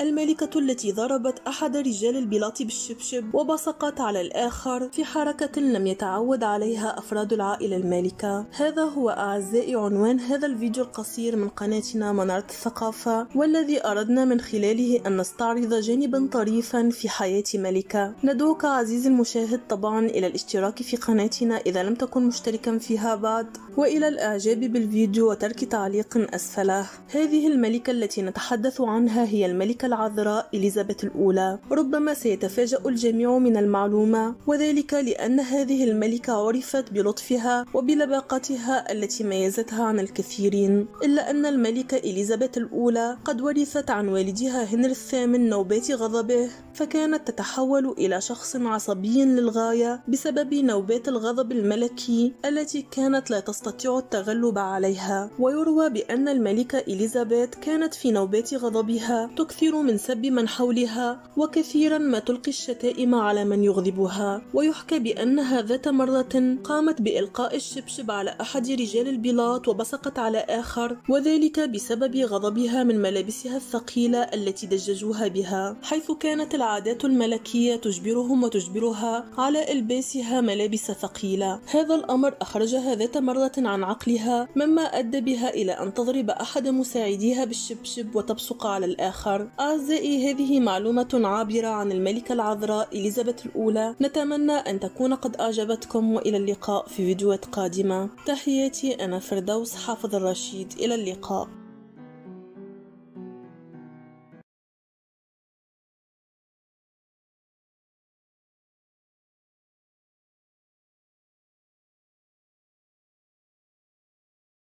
الملكة التي ضربت أحد رجال البلاط بالشبشب وبصقت على الآخر في حركة لم يتعود عليها أفراد العائلة المالكة هذا هو أعزائي عنوان هذا الفيديو القصير من قناتنا منارة الثقافة والذي أردنا من خلاله أن نستعرض جانبا طريفا في حياة ملكة ندعوك عزيزي المشاهد طبعا إلى الاشتراك في قناتنا إذا لم تكن مشتركا فيها بعد وإلى الإعجاب بالفيديو وترك تعليق أسفله هذه الملكة التي نتحدث عنها هي الملكة العذراء إليزابيث الأولى ربما سيتفاجأ الجميع من المعلومة وذلك لأن هذه الملكة عرفت بلطفها وبلباقتها التي ميزتها عن الكثيرين إلا أن الملكة إليزابيث الأولى قد ورثت عن والدها هنري الثامن نوبات غضبه فكانت تتحول إلى شخص عصبي للغاية بسبب نوبات الغضب الملكي التي كانت لا تستطيع التغلب عليها ويروى بأن الملكة إليزابيث كانت في نوبات غضبها تكثر من سب من حولها وكثيرا ما تلقي الشتائم على من يغضبها ويحكى بأنها ذات مرة قامت بإلقاء الشبشب على أحد رجال البلاط وبصقت على آخر وذلك بسبب غضبها من ملابسها الثقيلة التي دججوها بها حيث كانت العادات الملكية تجبرهم وتجبرها على إلباسها ملابس ثقيلة هذا الأمر أخرجها ذات مرة عن عقلها مما أدى بها إلى أن تضرب أحد مساعديها بالشبشب وتبصق على الآخر أعزائي هذه معلومة عابرة عن الملكة العذراء إليزابيث الأولى نتمنى أن تكون قد أعجبتكم وإلى اللقاء في فيديوهات قادمة تحياتي أنا فردوس حافظ الرشيد إلى اللقاء